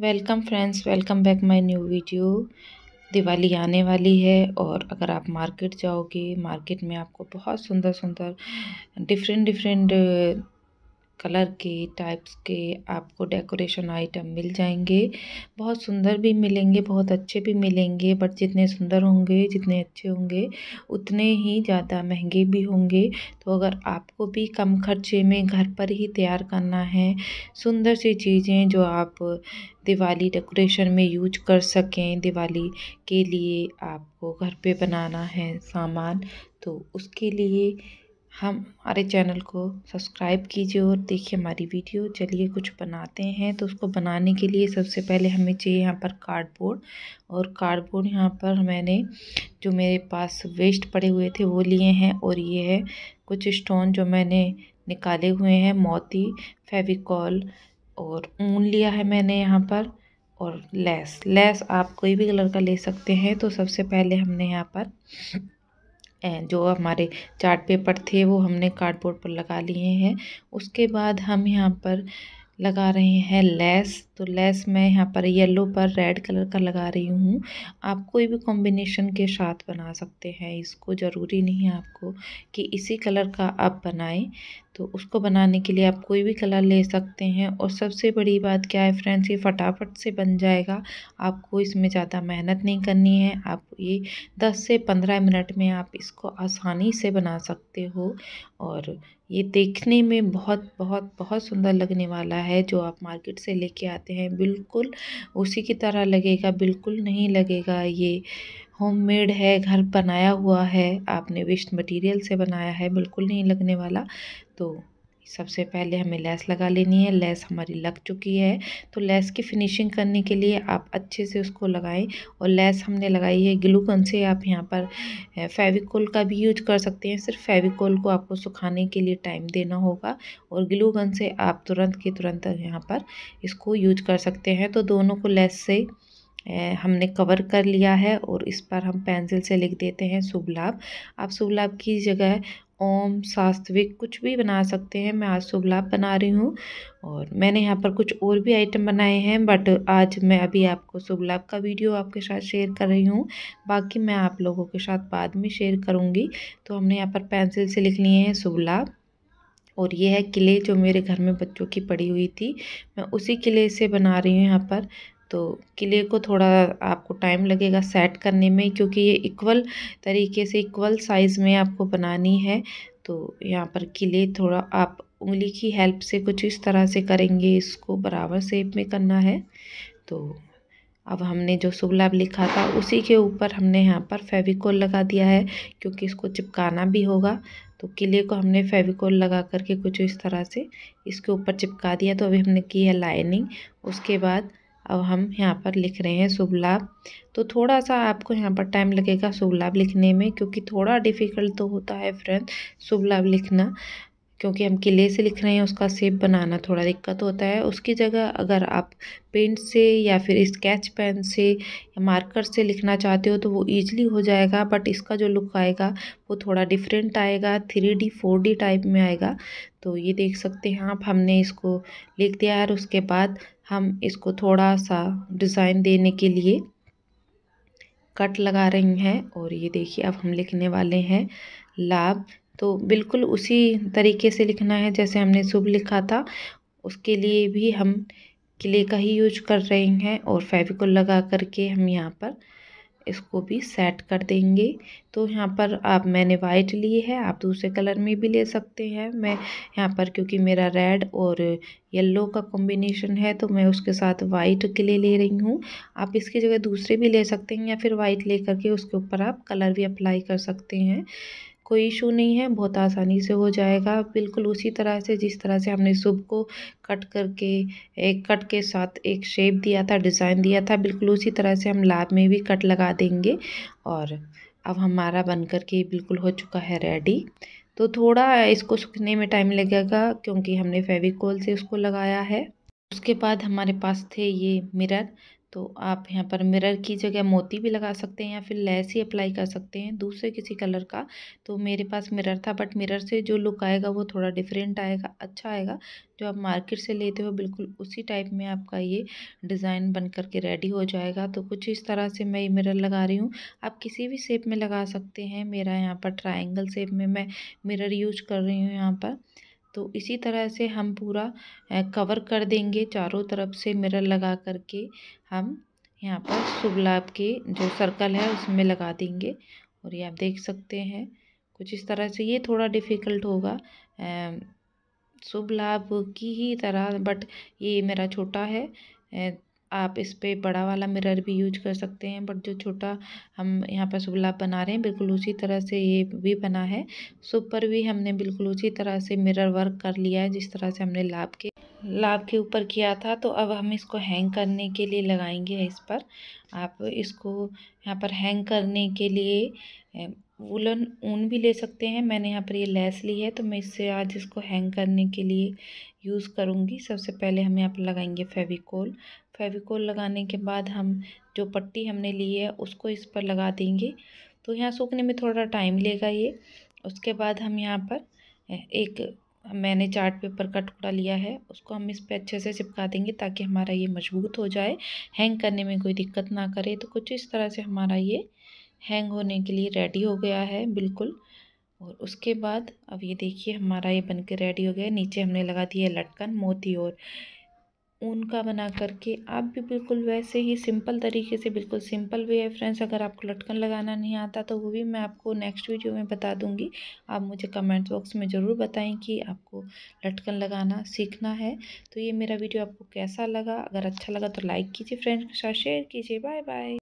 welcome friends welcome back my new video Diwali आने वाली है और अगर आप मार्केट जाओगे मार्केट में आपको बहुत सुंदर सुंदर डिफरेंट डिफरेंट कलर के टाइप्स के आपको डेकोरेशन आइटम मिल जाएंगे बहुत सुंदर भी मिलेंगे बहुत अच्छे भी मिलेंगे बट जितने सुंदर होंगे जितने अच्छे होंगे उतने ही ज़्यादा महंगे भी होंगे तो अगर आपको भी कम खर्चे में घर पर ही तैयार करना है सुंदर सी चीज़ें जो आप दिवाली डेकोरेशन में यूज कर सकें दिवाली के लिए आपको घर पर बनाना है सामान तो उसके लिए हम हमारे चैनल को सब्सक्राइब कीजिए और देखिए हमारी वीडियो चलिए कुछ बनाते हैं तो उसको बनाने के लिए सबसे पहले हमें चाहिए यहाँ पर कार्डबोर्ड और कार्डबोर्ड यहाँ पर मैंने जो मेरे पास वेस्ट पड़े हुए थे वो लिए हैं और ये है कुछ स्टोन जो मैंने निकाले हुए हैं मोती फेविकॉल और ऊन लिया है मैंने यहाँ पर और लेस लेस आप कोई भी कलर का ले सकते हैं तो सबसे पहले हमने यहाँ पर जो हमारे चार्ट पेपर थे वो हमने कार्डबोर्ड पर लगा लिए हैं उसके बाद हम यहाँ पर लगा रहे हैं लेस तो लेस मैं यहाँ पर येलो पर रेड कलर का लगा रही हूँ आप कोई भी कॉम्बिनेशन के साथ बना सकते हैं इसको ज़रूरी नहीं है आपको कि इसी कलर का आप बनाएं तो उसको बनाने के लिए आप कोई भी कलर ले सकते हैं और सबसे बड़ी बात क्या है फ्रेंड्स ये फटाफट से बन जाएगा आपको इसमें ज़्यादा मेहनत नहीं करनी है आप ये 10 से 15 मिनट में आप इसको आसानी से बना सकते हो और ये देखने में बहुत बहुत बहुत सुंदर लगने वाला है जो आप मार्केट से लेके आते हैं बिल्कुल उसी की तरह लगेगा बिल्कुल नहीं लगेगा ये होममेड है घर बनाया हुआ है आपने वेस्ट मटेरियल से बनाया है बिल्कुल नहीं लगने वाला तो सबसे पहले हमें लेस लगा लेनी है लेस हमारी लग चुकी है तो लेस की फिनिशिंग करने के लिए आप अच्छे से उसको लगाएं और लेस हमने लगाई है ग्लू गन से आप यहाँ पर फेविकोल का भी यूज कर सकते हैं सिर्फ फेविकोल को आपको सुखाने के लिए टाइम देना होगा और ग्लू गन से आप तुरंत के तुरंत यहाँ पर इसको यूज कर सकते हैं तो दोनों को लेस से हमने कवर कर लिया है और इस पर हम पेंसिल से लिख देते हैं शुभ लाभ आप शुभ लाभ की जगह ओम सास्तविक कुछ भी बना सकते हैं मैं आज शुभ लाभ बना रही हूँ और मैंने यहाँ पर कुछ और भी आइटम बनाए हैं बट आज मैं अभी आपको शुभ लाभ का वीडियो आपके साथ शेयर कर रही हूँ बाकी मैं आप लोगों के साथ बाद में शेयर करूँगी तो हमने यहाँ पर पेंसिल से लिख लिए हैं शुभ लाभ और ये है किले जो मेरे घर में बच्चों की पड़ी हुई थी मैं उसी किले से बना रही हूँ यहाँ पर तो किले को थोड़ा आपको टाइम लगेगा सेट करने में क्योंकि ये इक्वल तरीके से इक्वल साइज़ में आपको बनानी है तो यहाँ पर किले थोड़ा आप उंगली की हेल्प से कुछ इस तरह से करेंगे इसको बराबर शेप में करना है तो अब हमने जो सुबलाब लिखा था उसी के ऊपर हमने यहाँ पर फेविकोल लगा दिया है क्योंकि इसको चिपकाना भी होगा तो किले को हमने फेविकोल लगा करके कुछ इस तरह से इसके ऊपर चिपका दिया तो अभी हमने की है लाइनिंग उसके बाद अब हम यहाँ पर लिख रहे हैं शुभ लाभ तो थोड़ा सा आपको यहाँ पर टाइम लगेगा शुभ लाभ लिखने में क्योंकि थोड़ा डिफ़िकल्ट तो होता है फ्रेंड शुभ लाभ लिखना क्योंकि हम किले से लिख रहे हैं उसका सेप बनाना थोड़ा दिक्कत होता है उसकी जगह अगर आप पेंट से या फिर स्केच पेन से या मार्कर से लिखना चाहते हो तो वो ईजिली हो जाएगा बट इसका जो लुक आएगा वो थोड़ा डिफरेंट आएगा three D four D type में आएगा तो ये देख सकते हैं आप हमने इसको लिख दिया है और उसके बाद हम इसको थोड़ा सा डिज़ाइन देने के लिए कट लगा रही हैं और ये देखिए अब हम लिखने वाले हैं लाभ तो बिल्कुल उसी तरीके से लिखना है जैसे हमने शुभ लिखा था उसके लिए भी हम किले का ही यूज कर रहे हैं और फेविकोल लगा करके हम यहाँ पर इसको भी सेट कर देंगे तो यहाँ पर आप मैंने वाइट ली है आप दूसरे कलर में भी ले सकते हैं मैं यहाँ पर क्योंकि मेरा रेड और येलो का कॉम्बिनेशन है तो मैं उसके साथ वाइट के लिए ले रही हूँ आप इसकी जगह दूसरे भी ले सकते हैं या फिर वाइट ले करके उसके ऊपर आप कलर भी अप्लाई कर सकते हैं कोई इशू नहीं है बहुत आसानी से हो जाएगा बिल्कुल उसी तरह से जिस तरह से हमने सुप को कट करके एक कट के साथ एक शेप दिया था डिज़ाइन दिया था बिल्कुल उसी तरह से हम लाभ में भी कट लगा देंगे और अब हमारा बन करके बिल्कुल हो चुका है रेडी तो थोड़ा इसको सूखने में टाइम लगेगा क्योंकि हमने फेविकोल से उसको लगाया है उसके बाद हमारे पास थे ये मिरर तो आप यहाँ पर मिरर की जगह मोती भी लगा सकते हैं या फिर लेस ही अप्लाई कर सकते हैं दूसरे किसी कलर का तो मेरे पास मिरर था बट मिरर से जो लुक आएगा वो थोड़ा डिफरेंट आएगा अच्छा आएगा जो आप मार्केट से लेते हो बिल्कुल उसी टाइप में आपका ये डिज़ाइन बन करके रेडी हो जाएगा तो कुछ इस तरह से मैं ये मिरर लगा रही हूँ आप किसी भी शेप में लगा सकते हैं मेरा यहाँ पर ट्राइंगल शेप में मैं मिरर यूज कर रही हूँ यहाँ पर तो इसी तरह से हम पूरा कवर कर देंगे चारों तरफ से मिरर लगा करके हम यहाँ पर शुभ लाभ के जो सर्कल है उसमें लगा देंगे और ये आप देख सकते हैं कुछ इस तरह से ये थोड़ा डिफ़िकल्ट होगा शुभ लाभ की ही तरह बट ये मेरा छोटा है आप इस पर बड़ा वाला मिरर भी यूज कर सकते हैं बट जो छोटा हम यहाँ पर गुलाब बना रहे हैं बिल्कुल उसी तरह से ये भी बना है सुपर भी हमने बिल्कुल उसी तरह से मिरर वर्क कर लिया है जिस तरह से हमने लाभ के लाभ के ऊपर किया था तो अब हम इसको हैंग करने के लिए लगाएंगे इस पर आप इसको यहाँ पर हैंग करने के लिए वुलन ऊन भी ले सकते हैं मैंने यहाँ पर ये लेस ली है तो मैं इससे आज इसको हैंग करने के लिए यूज़ करूँगी सबसे पहले हम यहाँ पर लगाएंगे फेविकोल फेविकोल लगाने के बाद हम जो पट्टी हमने ली है उसको इस पर लगा देंगे तो यहाँ सूखने में थोड़ा टाइम लेगा ये उसके बाद हम यहाँ पर एक मैंने चार्ट पेपर का टुकड़ा लिया है उसको हम इस पर अच्छे से चिपका देंगे ताकि हमारा ये मजबूत हो जाए हैंग करने में कोई दिक्कत ना करे तो कुछ इस तरह से हमारा ये हैंग होने के लिए रेडी हो गया है बिल्कुल और उसके बाद अब ये देखिए हमारा ये बनके रेडी हो गया नीचे हमने लगा दिया लटकन मोती और ऊन का बना करके आप भी बिल्कुल वैसे ही सिंपल तरीके से बिल्कुल सिंपल वे है फ्रेंड्स अगर आपको लटकन लगाना नहीं आता तो वो भी मैं आपको नेक्स्ट वीडियो में बता दूंगी आप मुझे कमेंट बॉक्स में ज़रूर बताएं कि आपको लटकन लगाना सीखना है तो ये मेरा वीडियो आपको कैसा लगा अगर अच्छा लगा तो लाइक कीजिए फ्रेंड्स के साथ शेयर कीजिए बाय बाय